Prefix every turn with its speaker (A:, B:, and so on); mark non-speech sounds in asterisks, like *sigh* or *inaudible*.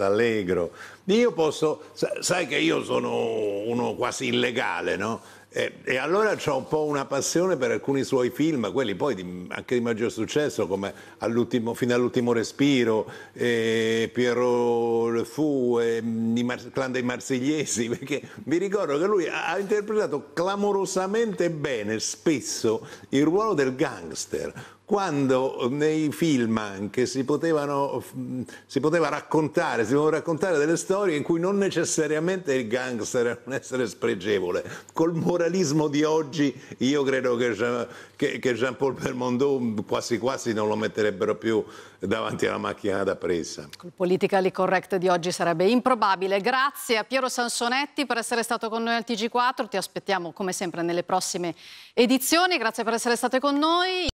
A: stato allegro. Io posso, sai che io sono uno quasi illegale, no? E, e allora ho un po' una passione per alcuni suoi film, quelli poi di, anche di maggior successo, come all'ultimo, Fino all'ultimo respiro, eh, Pierrot Le Fou, eh, Mar- Clan dei Marsigliesi, *laughs* perché mi ricordo che lui ha, interpretato clamorosamente bene, spesso, il ruolo del gangster quando nei film anche si, potevano, mm, si poteva raccontare, si raccontare, delle storie in cui non necessariamente il gangster era un essere spregevole, col morale moralismo di oggi io credo che, Jean-Paul Belmondo quasi quasi non lo metterebbero più davanti alla macchina da presa. Col
B: politically correct di oggi sarebbe improbabile. Grazie a Piero Sansonetti per essere stato con noi al TG4, ti aspettiamo come sempre nelle prossime edizioni, grazie per essere state con noi.